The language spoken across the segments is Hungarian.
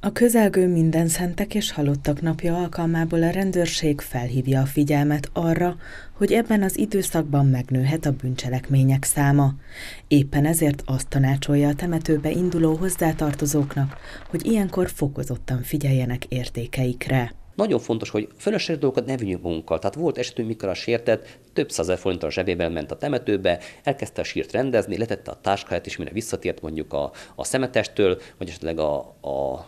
A közelgő minden szentek és halottak napja alkalmából a rendőrség felhívja a figyelmet arra, hogy ebben az időszakban megnőhet a bűncselekmények száma. Éppen ezért azt tanácsolja a temetőbe induló hozzátartozóknak, hogy ilyenkor fokozottan figyeljenek értékeikre. Nagyon fontos, hogy fölösleges dolgokat ne vigyünk magunkkal. Tehát volt esetünk, mikor a sértett több százezer ezer a zsebében ment a temetőbe, elkezdte a sírt rendezni, letette a táskáját, és mire visszatért mondjuk a, a szemetestől, vagy esetleg a, a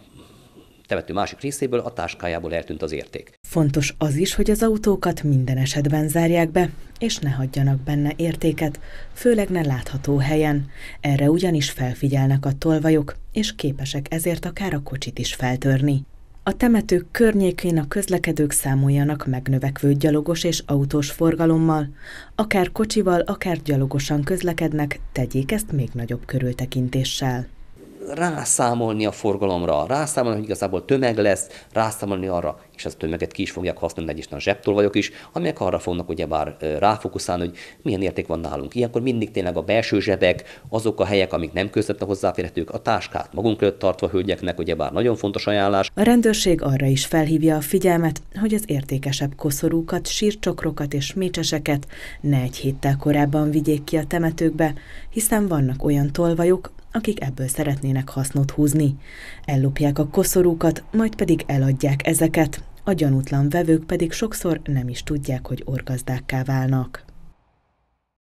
temető másik részéből a táskájából eltűnt az érték. Fontos az is, hogy az autókat minden esetben zárják be, és ne hagyjanak benne értéket, főleg ne látható helyen. Erre ugyanis felfigyelnek a tolvajok, és képesek ezért akár a kocsit is feltörni. A temetők környékén a közlekedők számoljanak megnövekvő gyalogos és autós forgalommal. Akár kocsival, akár gyalogosan közlekednek, tegyék ezt még nagyobb körültekintéssel rászámolni a forgalomra, rászámolni, hogy igazából tömeg lesz, rászámolni arra, és ezt a tömeget ki is fogják használni, egyébként a zsebtől vagyok is, amelyek arra fognak ugyebár ráfókuszálni, hogy milyen érték van nálunk. Ilyenkor mindig tényleg a belső zsebek, azok a helyek, amik nem közvetlenül hozzáférhetők, a táskát magunk előtt tartva hölgyeknek, ugyebár nagyon fontos ajánlás. A rendőrség arra is felhívja a figyelmet, hogy az értékesebb koszorúkat, sírcsokrokat és mécseseket ne egy héttel korábban vigyék ki a temetőkbe, hiszen vannak olyan tolvajok, akik ebből szeretnének hasznot húzni. Ellopják a koszorúkat, majd pedig eladják ezeket, a gyanútlan vevők pedig sokszor nem is tudják, hogy orgazdákká válnak.